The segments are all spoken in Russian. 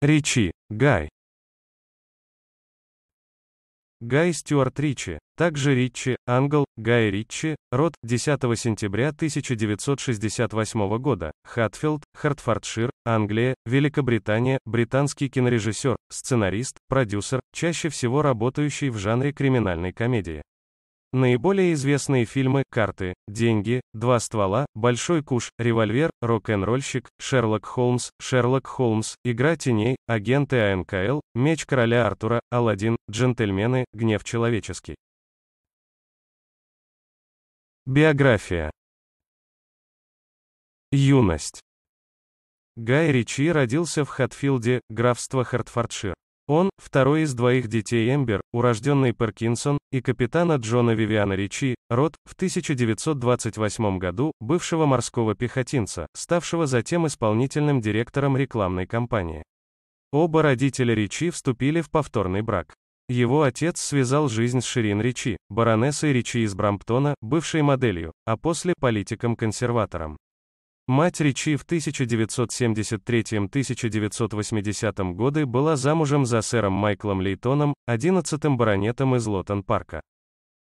Ричи, Гай. Гай Стюарт Ричи, также Ричи, Ангел Гай Ричи, род, 10 сентября 1968 года, Хатфилд, Хартфордшир, Англия, Великобритания, британский кинорежиссер, сценарист, продюсер, чаще всего работающий в жанре криминальной комедии. Наиболее известные фильмы «Карты», «Деньги», «Два ствола», «Большой куш», «Револьвер», «Рок-н-ролльщик», «Шерлок Холмс», «Шерлок Холмс», «Игра теней», «Агенты АНКЛ», «Меч короля Артура», «Аладдин», «Джентльмены», «Гнев человеческий». Биография. Юность. Гай Ричи родился в Хатфилде, графство Хартфордшир. Он, второй из двоих детей Эмбер, урожденный Паркинсон и капитана Джона Вивиана Ричи, род, в 1928 году, бывшего морского пехотинца, ставшего затем исполнительным директором рекламной кампании. Оба родителя Ричи вступили в повторный брак. Его отец связал жизнь с Ширин Ричи, баронессой Ричи из Брамптона, бывшей моделью, а после политиком-консерватором. Мать Ричи в 1973-1980 годы была замужем за сэром Майклом Лейтоном, 11-м баронетом из лотон парка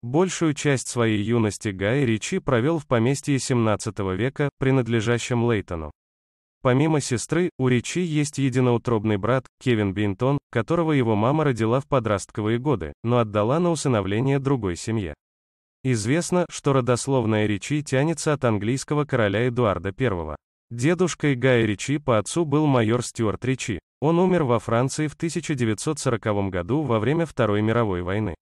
Большую часть своей юности Гай Ричи провел в поместье 17 века, принадлежащем Лейтону. Помимо сестры, у Ричи есть единоутробный брат, Кевин Бинтон, которого его мама родила в подростковые годы, но отдала на усыновление другой семье. Известно, что родословная Ричи тянется от английского короля Эдуарда I. Дедушкой Гая Ричи по отцу был майор Стюарт Ричи. Он умер во Франции в 1940 году во время Второй мировой войны.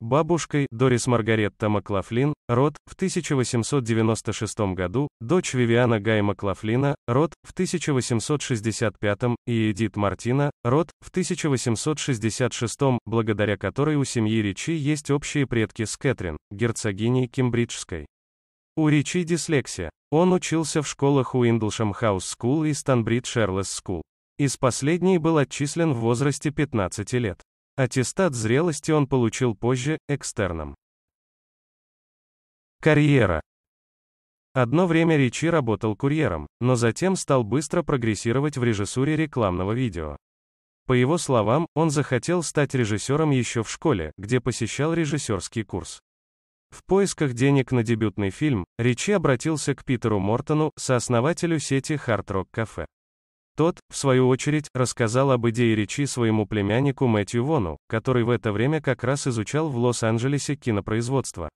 Бабушкой Дорис Маргаретта Маклафлин, род, в 1896 году, дочь Вивиана Гай Маклафлина, род, в 1865, и Эдит Мартина, род, в 1866, благодаря которой у семьи Ричи есть общие предки с Кэтрин, герцогиней Кембриджской. У Ричи дислексия. Он учился в школах Уиндлшем Хаус Скул и Станбрид Шерлес Скул. Из последней был отчислен в возрасте 15 лет. Аттестат зрелости он получил позже, экстерном. Карьера. Одно время Ричи работал курьером, но затем стал быстро прогрессировать в режиссуре рекламного видео. По его словам, он захотел стать режиссером еще в школе, где посещал режиссерский курс. В поисках денег на дебютный фильм, Ричи обратился к Питеру Мортону, сооснователю сети Hard Rock Cafe. Тот, в свою очередь, рассказал об идее речи своему племяннику Мэтью Вону, который в это время как раз изучал в Лос-Анджелесе кинопроизводство.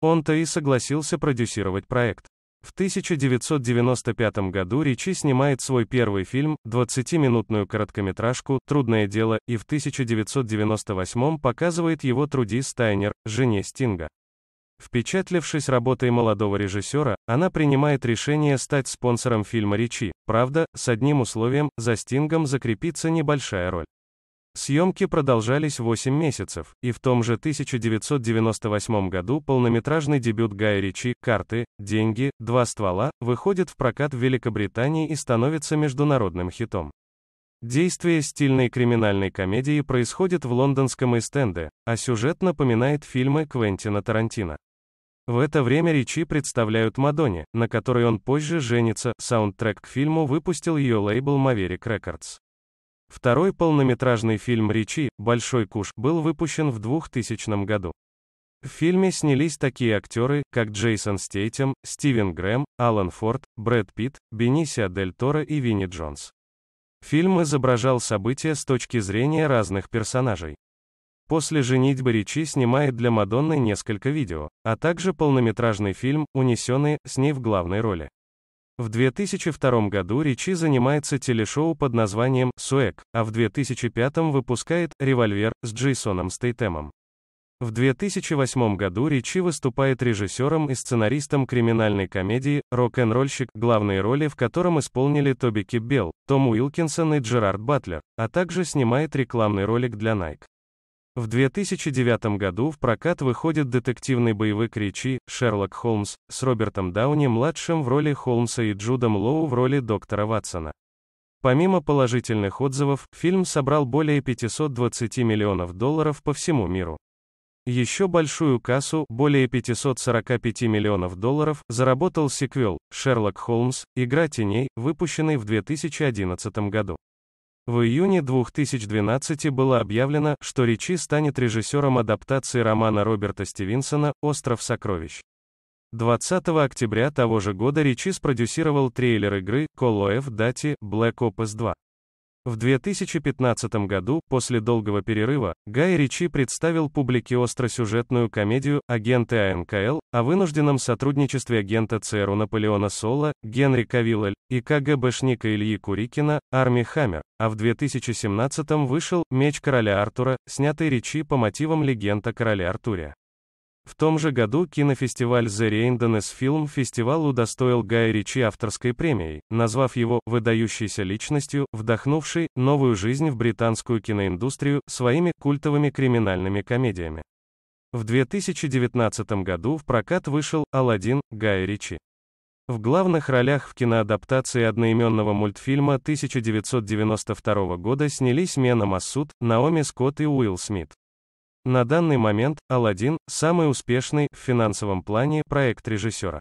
Он-то и согласился продюсировать проект. В 1995 году Ричи снимает свой первый фильм, 20-минутную короткометражку «Трудное дело», и в 1998 показывает его Труди Стайнер, жене Стинга. Впечатлившись работой молодого режиссера, она принимает решение стать спонсором фильма Ричи, правда, с одним условием, за Стингом закрепится небольшая роль. Съемки продолжались 8 месяцев, и в том же 1998 году полнометражный дебют Гая Ричи «Карты, деньги, два ствола» выходит в прокат в Великобритании и становится международным хитом. Действие стильной криминальной комедии происходит в лондонском эстенде, а сюжет напоминает фильмы Квентина Тарантино. В это время Ричи представляют Мадонне, на которой он позже женится, саундтрек к фильму выпустил ее лейбл Maverick Records. Второй полнометражный фильм Ричи, «Большой куш», был выпущен в 2000 году. В фильме снялись такие актеры, как Джейсон Стейтем, Стивен Грэм, Алан Форд, Брэд Питт, Бенисио Дель Торо и Винни Джонс. Фильм изображал события с точки зрения разных персонажей. После женитьбы Ричи снимает для Мадонны несколько видео, а также полнометражный фильм унесенный с ней в главной роли. В 2002 году Ричи занимается телешоу под названием «Суэк», а в 2005 выпускает «Револьвер» с Джейсоном Стейтемом. В 2008 году Ричи выступает режиссером и сценаристом криминальной комедии «Рок-н-ролльщик», главные роли в котором исполнили Тоби Киббелл, Том Уилкинсон и Джерард Батлер, а также снимает рекламный ролик для Nike. В 2009 году в прокат выходит детективный боевик Ричи, Шерлок Холмс, с Робертом Дауни-младшим в роли Холмса и Джудом Лоу в роли доктора Ватсона. Помимо положительных отзывов, фильм собрал более 520 миллионов долларов по всему миру. Еще большую кассу, более 545 миллионов долларов, заработал сиквел «Шерлок Холмс. Игра теней», выпущенный в 2011 году. В июне 2012 было объявлено, что Ричи станет режиссером адаптации романа Роберта Стивенсона «Остров сокровищ». 20 октября того же года Ричи спродюсировал трейлер игры Call of Duty Black Ops 2. В 2015 году, после долгого перерыва, Гай Ричи представил публике остросюжетную комедию «Агенты АНКЛ» о вынужденном сотрудничестве агента ЦРУ Наполеона Соло, Генри Кавиллель и КГБшника Ильи Курикина, Арми Хаммер, а в 2017 вышел «Меч короля Артура», снятый Ричи по мотивам легенд о короле Артуре. В том же году кинофестиваль The Reindoness Film Festival удостоил Гая Ричи авторской премией, назвав его «выдающейся личностью, вдохнувшей новую жизнь в британскую киноиндустрию своими культовыми криминальными комедиями». В 2019 году в прокат вышел «Аладдин» Гая Ричи. В главных ролях в киноадаптации одноименного мультфильма 1992 года снялись Мена Массуд, Наоми Скотт и Уилл Смит. На данный момент «Аладдин» – самый успешный в финансовом плане проект режиссера.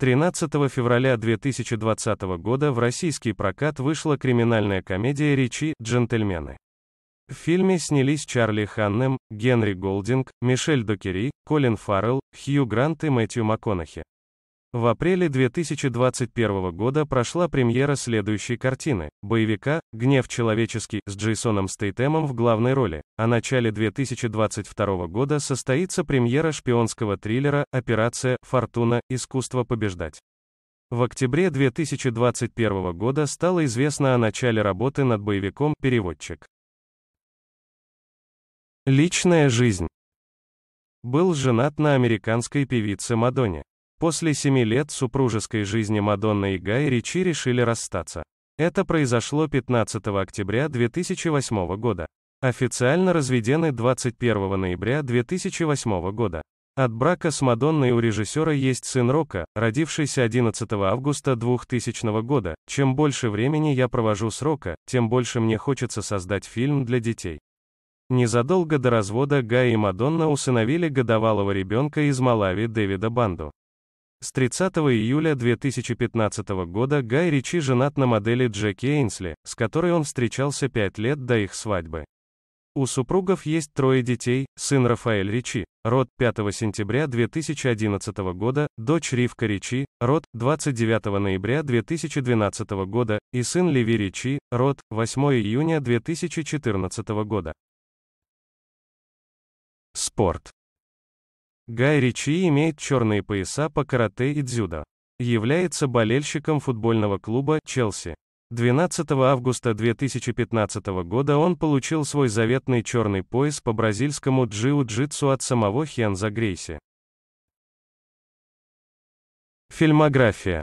13 февраля 2020 года в российский прокат вышла криминальная комедия Ричи джентльмены». В фильме снялись Чарли Ханнем, Генри Голдинг, Мишель Докери, Колин Фаррелл, Хью Грант и Мэтью МакКонахи. В апреле 2021 года прошла премьера следующей картины, боевика «Гнев человеческий» с Джейсоном Стейтемом в главной роли, а начале 2022 года состоится премьера шпионского триллера «Операция «Фортуна. Искусство побеждать». В октябре 2021 года стало известно о начале работы над боевиком «Переводчик». Личная жизнь. Был женат на американской певице Мадонне. После семи лет супружеской жизни Мадонна и Гай Ричи решили расстаться. Это произошло 15 октября 2008 года. Официально разведены 21 ноября 2008 года. От брака с Мадонной у режиссера есть сын Рока, родившийся 11 августа 2000 года. Чем больше времени я провожу с Рока, тем больше мне хочется создать фильм для детей. Незадолго до развода Гай и Мадонна усыновили годовалого ребенка из Малави Дэвида Банду. С 30 июля 2015 года Гай Ричи женат на модели Джеки Эйнсли, с которой он встречался пять лет до их свадьбы. У супругов есть трое детей, сын Рафаэль Ричи, род 5 сентября 2011 года, дочь Ривка Ричи, род 29 ноября 2012 года, и сын Леви Ричи, род 8 июня 2014 года. Спорт. Гай Ричи имеет черные пояса по карате и дзюдо. Является болельщиком футбольного клуба «Челси». 12 августа 2015 года он получил свой заветный черный пояс по бразильскому джиу-джитсу от самого Хенза Грейси. Фильмография